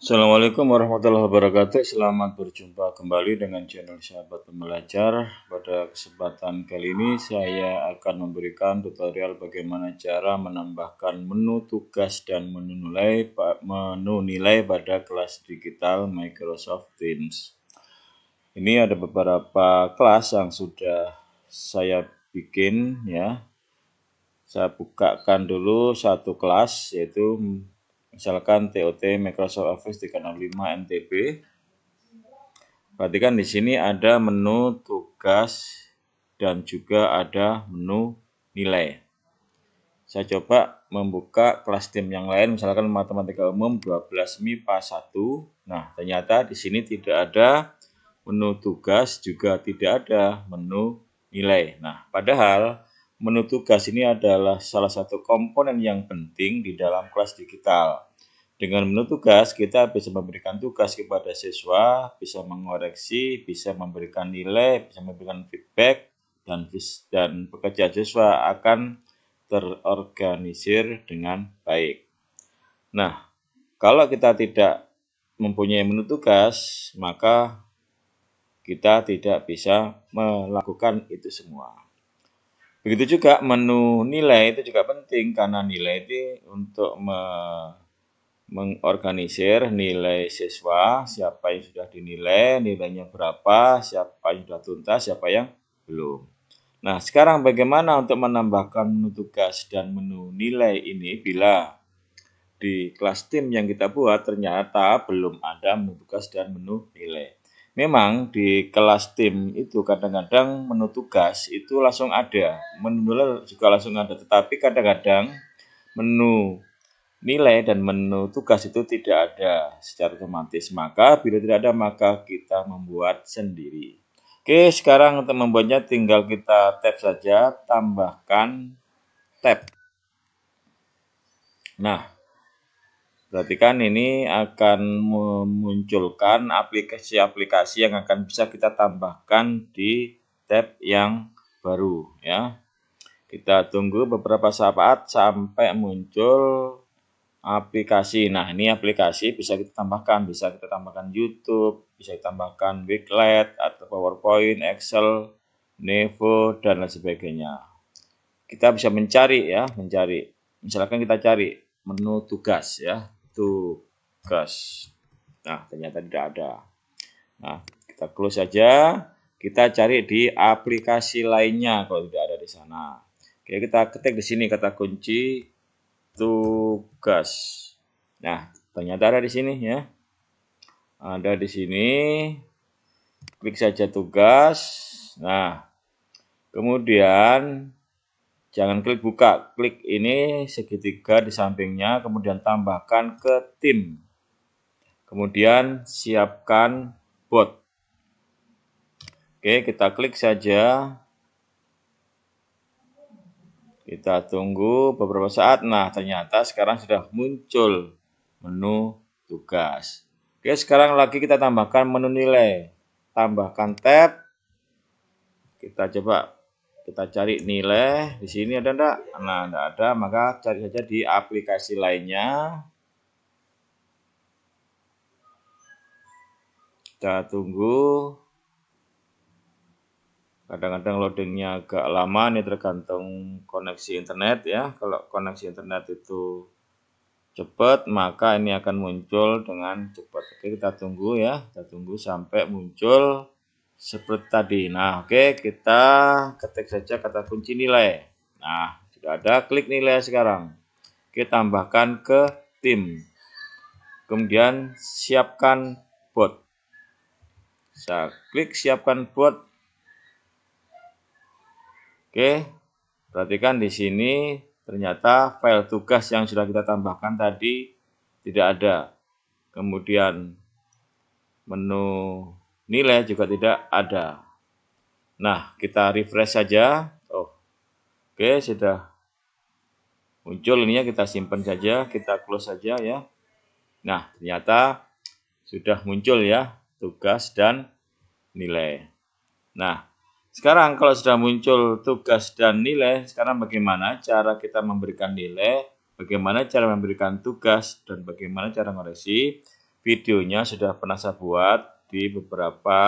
Assalamualaikum warahmatullahi wabarakatuh. Selamat berjumpa kembali dengan channel Sahabat Pembelajar. Pada kesempatan kali ini saya akan memberikan tutorial bagaimana cara menambahkan menu tugas dan menu nilai menu nilai pada kelas digital Microsoft Teams. Ini ada beberapa kelas yang sudah saya bikin ya. Saya bukakan dulu satu kelas yaitu Misalkan TOT Microsoft Office 365 NTB. Perhatikan di sini ada menu tugas dan juga ada menu nilai. Saya coba membuka kelas tim yang lain, misalkan matematika umum 12 MIPA 1. Nah, ternyata di sini tidak ada menu tugas, juga tidak ada menu nilai. Nah, padahal Menu tugas ini adalah salah satu komponen yang penting di dalam kelas digital. Dengan menu tugas, kita bisa memberikan tugas kepada siswa, bisa mengoreksi, bisa memberikan nilai, bisa memberikan feedback, dan, dan pekerja siswa akan terorganisir dengan baik. Nah, kalau kita tidak mempunyai menu tugas, maka kita tidak bisa melakukan itu semua. Begitu juga menu nilai itu juga penting karena nilai itu untuk me mengorganisir nilai siswa, siapa yang sudah dinilai, nilainya berapa, siapa yang sudah tuntas, siapa yang belum. Nah, sekarang bagaimana untuk menambahkan menu tugas dan menu nilai ini bila di kelas tim yang kita buat ternyata belum ada menu tugas dan menu nilai memang di kelas tim itu kadang-kadang menu tugas itu langsung ada, menu nilai juga langsung ada, tetapi kadang-kadang menu nilai dan menu tugas itu tidak ada secara otomatis. Maka bila tidak ada maka kita membuat sendiri. Oke, sekarang untuk membuatnya tinggal kita tap saja, tambahkan tab. Nah, Berarti kan ini akan memunculkan aplikasi-aplikasi yang akan bisa kita tambahkan di tab yang baru ya. Kita tunggu beberapa saat sampai muncul aplikasi. Nah, ini aplikasi bisa kita tambahkan, bisa kita tambahkan YouTube, bisa kita tambahkan Wiklet atau PowerPoint, Excel, Nevo dan lain sebagainya. Kita bisa mencari ya, mencari. Misalkan kita cari menu tugas ya, tugas. Nah, ternyata tidak ada. Nah, kita close saja. Kita cari di aplikasi lainnya kalau tidak ada di sana. Oke, kita ketik di sini kata kunci tugas. Nah, ternyata ada di sini ya. Ada di sini. Klik saja tugas. Nah, kemudian Jangan klik buka, klik ini segitiga di sampingnya, kemudian tambahkan ke tim. Kemudian siapkan bot. Oke, kita klik saja. Kita tunggu beberapa saat. Nah, ternyata sekarang sudah muncul menu tugas. Oke, sekarang lagi kita tambahkan menu nilai. Tambahkan tab. Kita coba kita cari nilai di sini ada enggak nah enggak ada maka cari saja di aplikasi lainnya kita tunggu kadang-kadang loadingnya agak lama ini tergantung koneksi internet ya kalau koneksi internet itu cepat maka ini akan muncul dengan cepat oke kita tunggu ya kita tunggu sampai muncul seperti tadi. Nah, oke, kita ketik saja kata kunci nilai. Nah, sudah ada, klik nilai sekarang. Kita tambahkan ke tim. Kemudian siapkan bot. Saya klik siapkan bot. Oke, perhatikan di sini ternyata file tugas yang sudah kita tambahkan tadi tidak ada. Kemudian menu nilai juga tidak ada. Nah, kita refresh saja. Oh, oke, sudah muncul ini ya. kita simpan saja, kita close saja ya. Nah, ternyata sudah muncul ya tugas dan nilai. Nah, sekarang kalau sudah muncul tugas dan nilai, sekarang bagaimana cara kita memberikan nilai, bagaimana cara memberikan tugas, dan bagaimana cara mengoreksi. Videonya sudah pernah saya buat, di beberapa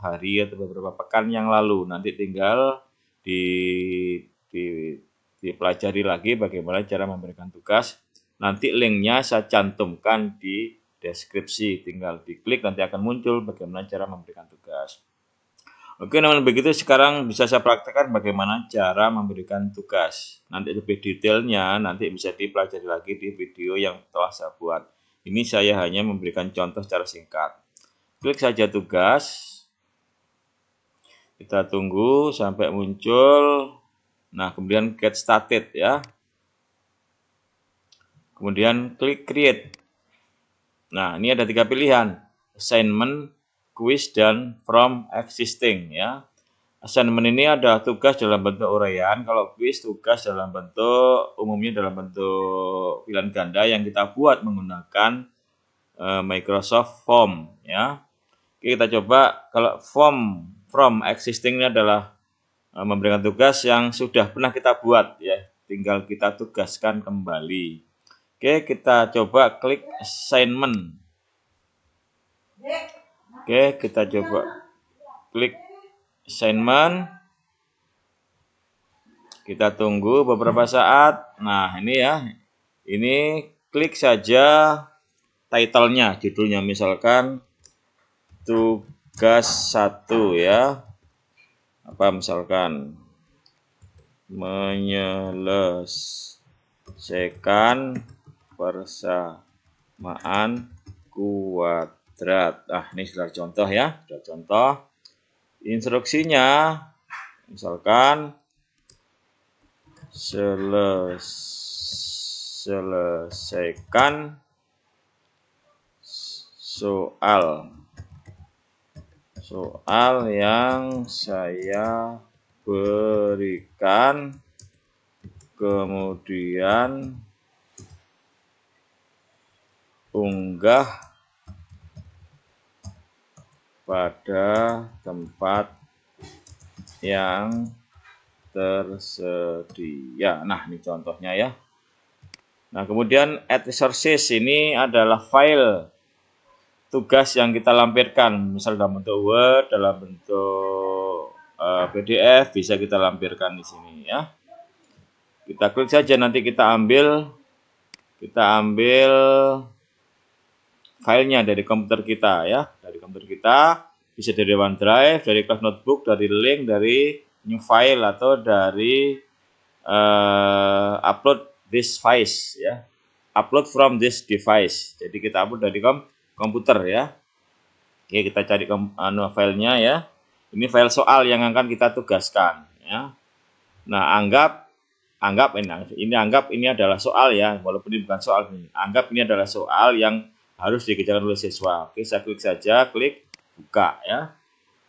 hari atau beberapa pekan yang lalu. Nanti tinggal di, di dipelajari lagi bagaimana cara memberikan tugas. Nanti linknya saya cantumkan di deskripsi, tinggal diklik nanti akan muncul bagaimana cara memberikan tugas. Oke, namun begitu sekarang bisa saya praktekkan bagaimana cara memberikan tugas. Nanti lebih detailnya nanti bisa dipelajari lagi di video yang telah saya buat. Ini saya hanya memberikan contoh secara singkat. Klik saja tugas. Kita tunggu sampai muncul. Nah, kemudian get started ya. Kemudian klik create. Nah, ini ada tiga pilihan. Assignment, quiz, dan from existing ya. Assignment ini ada tugas dalam bentuk uraian, kalau quiz tugas dalam bentuk umumnya dalam bentuk pilihan ganda yang kita buat menggunakan eh, Microsoft Form ya kita coba kalau form from existing ini adalah eh, memberikan tugas yang sudah pernah kita buat ya tinggal kita tugaskan kembali oke kita coba klik assignment oke kita coba klik assignment kita tunggu beberapa saat nah ini ya ini klik saja titlenya judulnya misalkan tugas satu ya apa misalkan menyelesaikan persamaan kuadrat ah ini sudah contoh ya sudah contoh instruksinya misalkan seles selesaikan soal soal yang saya berikan kemudian unggah pada tempat yang tersedia. Nah, ini contohnya ya. Nah, kemudian add resources ini adalah file tugas yang kita lampirkan misal dalam bentuk Word dalam bentuk uh, eh, PDF bisa kita lampirkan di sini ya kita klik saja nanti kita ambil kita ambil filenya dari komputer kita ya dari komputer kita bisa dari OneDrive dari Cloud Notebook dari link dari new file atau dari uh, upload this device ya upload from this device jadi kita upload dari komputer komputer ya. Oke, kita cari anu filenya ya. Ini file soal yang akan kita tugaskan ya. Nah, anggap anggap ini, ini anggap ini adalah soal ya, walaupun ini bukan soal ini. Anggap ini adalah soal yang harus dikerjakan oleh siswa. Oke, saya klik saja, klik buka ya.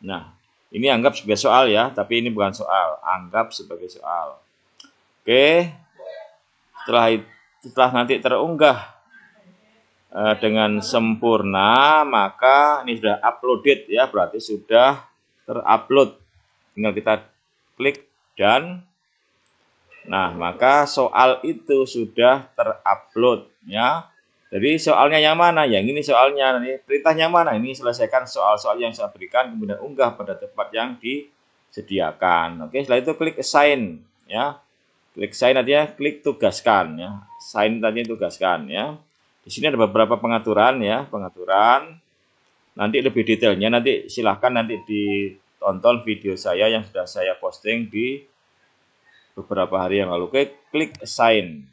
Nah, ini anggap sebagai soal ya, tapi ini bukan soal, anggap sebagai soal. Oke. Setelah itu, setelah nanti terunggah Eh, dengan sempurna maka ini sudah uploaded ya berarti sudah terupload tinggal kita klik dan nah maka soal itu sudah terupload ya jadi soalnya yang mana? Yang ini soalnya, ini perintahnya mana? Ini selesaikan soal-soal yang saya berikan, kemudian unggah pada tempat yang disediakan. Oke, setelah itu klik assign, ya. Klik sign artinya klik tugaskan, ya. Sign tadi tugaskan, ya. Di sini ada beberapa pengaturan ya, pengaturan. Nanti lebih detailnya nanti silahkan nanti ditonton video saya yang sudah saya posting di beberapa hari yang lalu. Oke, klik sign.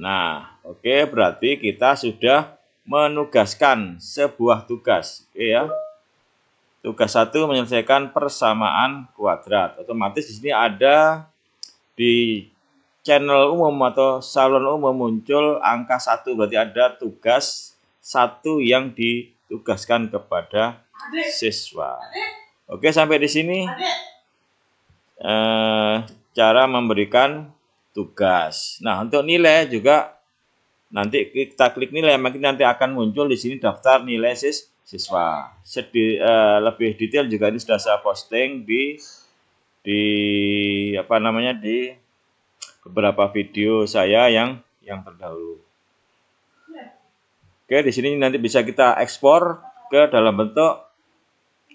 Nah, oke berarti kita sudah menugaskan sebuah tugas. ya. Tugas satu menyelesaikan persamaan kuadrat. Otomatis di sini ada di channel umum atau salon umum muncul angka satu berarti ada tugas satu yang ditugaskan kepada siswa. Oke sampai di sini eh, cara memberikan tugas. Nah untuk nilai juga nanti kita klik nilai mungkin nanti akan muncul di sini daftar nilai sis siswa. Sedi, eh, lebih detail juga ini sudah saya posting di di apa namanya di beberapa video saya yang yang terdahulu. Oke, di sini nanti bisa kita ekspor ke dalam bentuk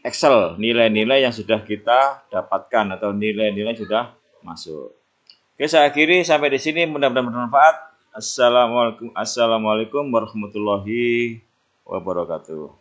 Excel, nilai-nilai yang sudah kita dapatkan atau nilai-nilai sudah masuk. Oke, saya akhiri sampai di sini mudah-mudahan bermanfaat. Assalamualaikum, assalamualaikum warahmatullahi wabarakatuh.